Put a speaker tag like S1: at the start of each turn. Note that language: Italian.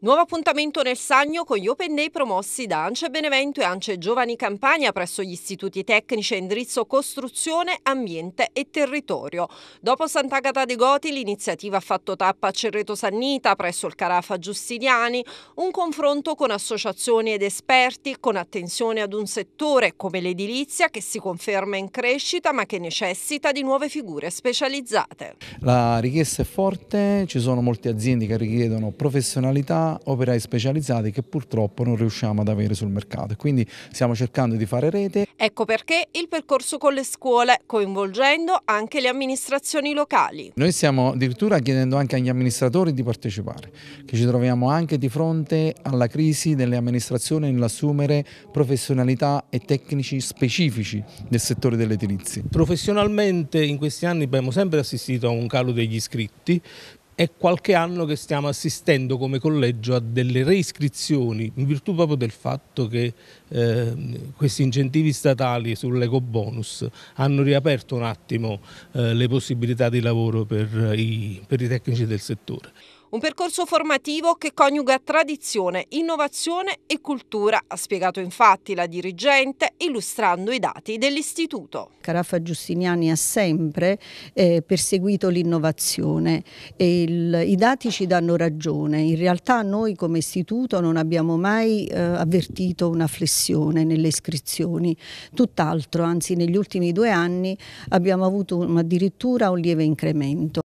S1: Nuovo appuntamento nel Sagno con gli Open Day promossi da Ance Benevento e Ance Giovani Campania presso gli istituti tecnici a indirizzo Costruzione, Ambiente e Territorio. Dopo Sant'Agata dei Goti l'iniziativa ha fatto tappa a Cerreto Sannita presso il Carafa Giustiniani, un confronto con associazioni ed esperti con attenzione ad un settore come l'edilizia che si conferma in crescita ma che necessita di nuove figure specializzate.
S2: La richiesta è forte, ci sono molte aziende che richiedono professionalità operai specializzati che purtroppo non riusciamo ad avere sul mercato. Quindi stiamo cercando di fare rete.
S1: Ecco perché il percorso con le scuole, coinvolgendo anche le amministrazioni locali.
S2: Noi stiamo addirittura chiedendo anche agli amministratori di partecipare, che ci troviamo anche di fronte alla crisi delle amministrazioni nell'assumere professionalità e tecnici specifici del settore dell'edilizia.
S3: Professionalmente in questi anni abbiamo sempre assistito a un calo degli iscritti, è qualche anno che stiamo assistendo come collegio a delle reiscrizioni in virtù proprio del fatto che eh, questi incentivi statali sull'eco bonus hanno riaperto un attimo eh, le possibilità di lavoro per i, per i tecnici del settore.
S1: Un percorso formativo che coniuga tradizione, innovazione e cultura, ha spiegato infatti la dirigente illustrando i dati dell'istituto.
S4: Caraffa Giustiniani ha sempre eh, perseguito l'innovazione e il, i dati ci danno ragione. In realtà noi come istituto non abbiamo mai eh, avvertito una flessione nelle iscrizioni, tutt'altro, anzi negli ultimi due anni abbiamo avuto un, addirittura un lieve incremento.